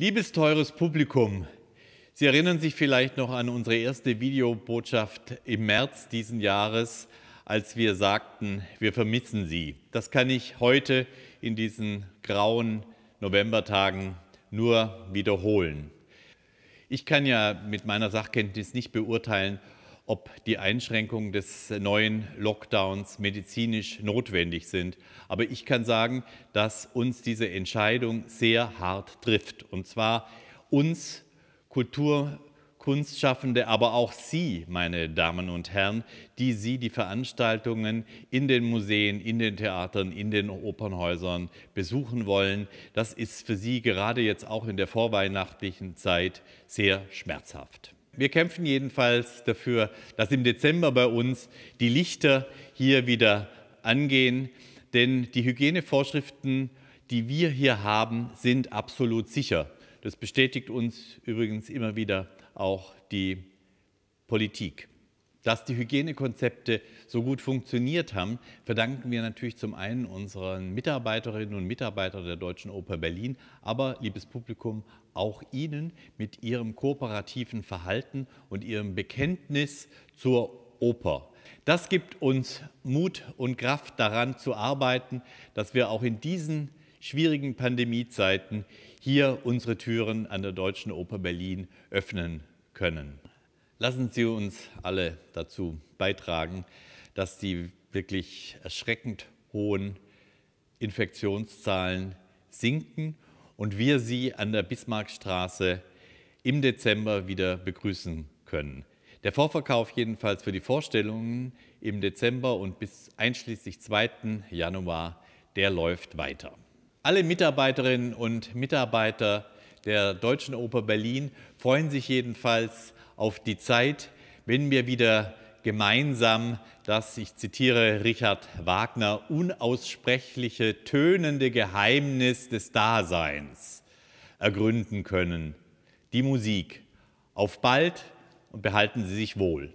Liebes teures Publikum, Sie erinnern sich vielleicht noch an unsere erste Videobotschaft im März diesen Jahres, als wir sagten, wir vermissen Sie. Das kann ich heute in diesen grauen Novembertagen nur wiederholen. Ich kann ja mit meiner Sachkenntnis nicht beurteilen, ob die Einschränkungen des neuen Lockdowns medizinisch notwendig sind. Aber ich kann sagen, dass uns diese Entscheidung sehr hart trifft. Und zwar uns Kultur, Kunstschaffende, aber auch Sie, meine Damen und Herren, die Sie die Veranstaltungen in den Museen, in den Theatern, in den Opernhäusern besuchen wollen. Das ist für Sie gerade jetzt auch in der vorweihnachtlichen Zeit sehr schmerzhaft. Wir kämpfen jedenfalls dafür, dass im Dezember bei uns die Lichter hier wieder angehen, denn die Hygienevorschriften, die wir hier haben, sind absolut sicher. Das bestätigt uns übrigens immer wieder auch die Politik. Dass die Hygienekonzepte so gut funktioniert haben, verdanken wir natürlich zum einen unseren Mitarbeiterinnen und Mitarbeitern der Deutschen Oper Berlin, aber, liebes Publikum, auch Ihnen mit Ihrem kooperativen Verhalten und Ihrem Bekenntnis zur Oper. Das gibt uns Mut und Kraft daran zu arbeiten, dass wir auch in diesen schwierigen Pandemiezeiten hier unsere Türen an der Deutschen Oper Berlin öffnen können. Lassen Sie uns alle dazu beitragen, dass die wirklich erschreckend hohen Infektionszahlen sinken und wir sie an der Bismarckstraße im Dezember wieder begrüßen können. Der Vorverkauf jedenfalls für die Vorstellungen im Dezember und bis einschließlich 2. Januar, der läuft weiter. Alle Mitarbeiterinnen und Mitarbeiter der Deutschen Oper Berlin freuen sich jedenfalls auf die Zeit, wenn wir wieder gemeinsam das, ich zitiere Richard Wagner, unaussprechliche, tönende Geheimnis des Daseins ergründen können. Die Musik. Auf bald und behalten Sie sich wohl.